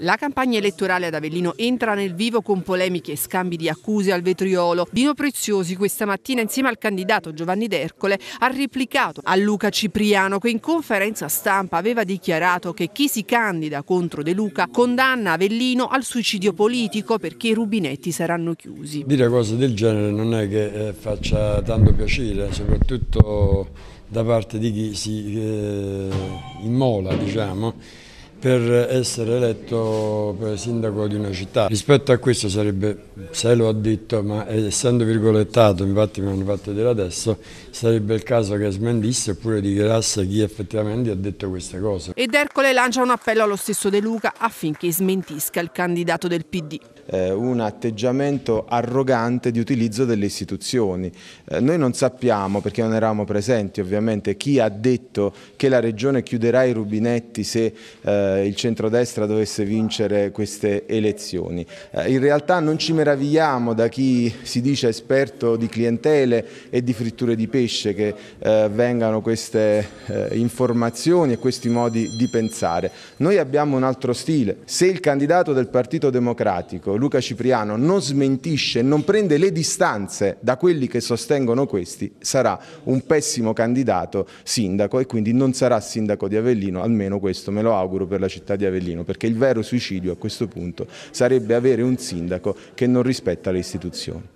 La campagna elettorale ad Avellino entra nel vivo con polemiche e scambi di accuse al vetriolo. Vino Preziosi questa mattina insieme al candidato Giovanni D'Ercole ha replicato a Luca Cipriano che in conferenza stampa aveva dichiarato che chi si candida contro De Luca condanna Avellino al suicidio politico perché i rubinetti saranno chiusi. Dire cose del genere non è che eh, faccia tanto piacere, soprattutto da parte di chi si eh, immola, diciamo per essere eletto eh, sindaco di una città. Rispetto a questo sarebbe, se lo ha detto, ma eh, essendo virgolettato, infatti mi hanno fatto dire adesso, sarebbe il caso che smentisse oppure dichiarasse chi effettivamente ha detto queste cose. Ed Ercole lancia un appello allo stesso De Luca affinché smentisca il candidato del PD. Eh, un atteggiamento arrogante di utilizzo delle istituzioni. Eh, noi non sappiamo, perché non eravamo presenti ovviamente, chi ha detto che la Regione chiuderà i rubinetti se... Eh, eh, il centrodestra dovesse vincere queste elezioni. Eh, in realtà non ci meravigliamo da chi si dice esperto di clientele e di fritture di pesce che eh, vengano queste eh, informazioni e questi modi di pensare. Noi abbiamo un altro stile. Se il candidato del Partito Democratico, Luca Cipriano, non smentisce, non prende le distanze da quelli che sostengono questi, sarà un pessimo candidato sindaco e quindi non sarà sindaco di Avellino, almeno questo me lo auguro per la città di Avellino, perché il vero suicidio a questo punto sarebbe avere un sindaco che non rispetta le istituzioni.